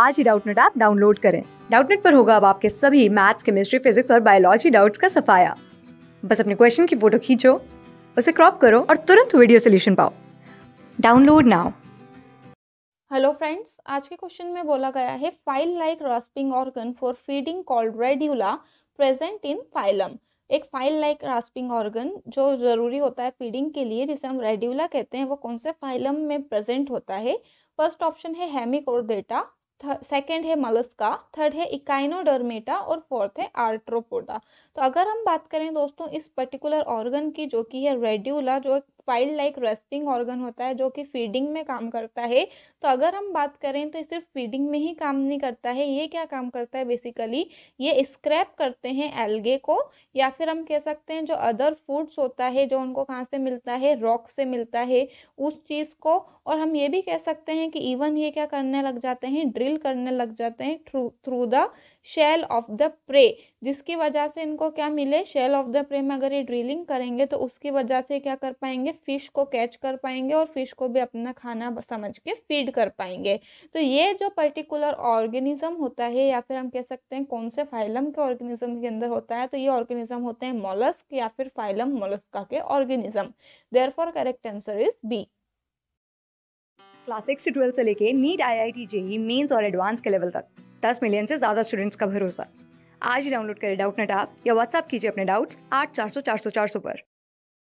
आज ही Doubtnut app download करें डाउटनेट पर होगा अब आपके सभी मैथ्स केमिस्ट्री फिजिक्स और बायोलॉजी डाउट्स का सफाया बस अपने क्वेश्चन की फोटो खींचो उसे क्रॉप करो और तुरंत वीडियो सोल्यूशन पाओ डाउनलोड नाउ हेलो फ्रेंड्स आज के क्वेश्चन में बोला गया है file like rasping organ for feeding called radula present in phylum एक फाइल लाइक रास्पिंग ऑर्गन जो ज़रूरी होता है फीडिंग के लिए जिसे हम रेड्यूला कहते हैं वो कौन से फाइलम में प्रेजेंट होता है फर्स्ट ऑप्शन है हेमिक डेटा सेकेंड है मलस्का थर्ड है इकाइनोडर्मेटा और फोर्थ है आर्ट्रोपोडा तो अगर हम बात करें दोस्तों इस पर्टिकुलर ऑर्गन की जो कि है रेड्यूला जो फाइल लाइक रेस्टिंग ऑर्गन होता है जो कि फीडिंग में काम करता है तो अगर हम बात करें तो सिर्फ फीडिंग में ही काम नहीं करता है ये क्या काम करता है बेसिकली ये स्क्रैप करते हैं एल्गे को या फिर हम कह सकते हैं जो अदर फूड्स होता है जो उनको कहाँ से मिलता है रॉक से मिलता है उस चीज़ को और हम ये भी कह सकते हैं कि इवन ये क्या करने लग जाते हैं ड्रिल करने लग जाते हैं through through the shell of the prey जिसकी वजह से इनको क्या मिले शेल ऑफ द प्रे में अगर ये ड्रिलिंग करेंगे तो उसकी वजह से क्या कर पाएंगे फिश को कैच कर पाएंगे और फिश को भी अपना खाना समझ के फीड कर पाएंगे तो ये जो पर्टिकुलर ऑर्गेनिज्म होता है या फिर हम कह सकते हैं कौन से फाइलम के ऑर्गेनिज्म के अंदर होता है तो ये ऑर्गेनिज्म होते हैं मोलस्क या फिर फाइलम मोलस्का के organism therefore correct answer is B class six से ट्वेल्थ से लेके NEET I I T JEE Mains और एडवांस के लेवल तक दस मिलियन से ज़्यादा स्टूडेंट्स का भरोसा आज ही डाउनलोड करें डाउट नेट आप या व्हाट्सअप कीजिए अपने डाउट्स आठ चार सौ चार सौ चार सौ पर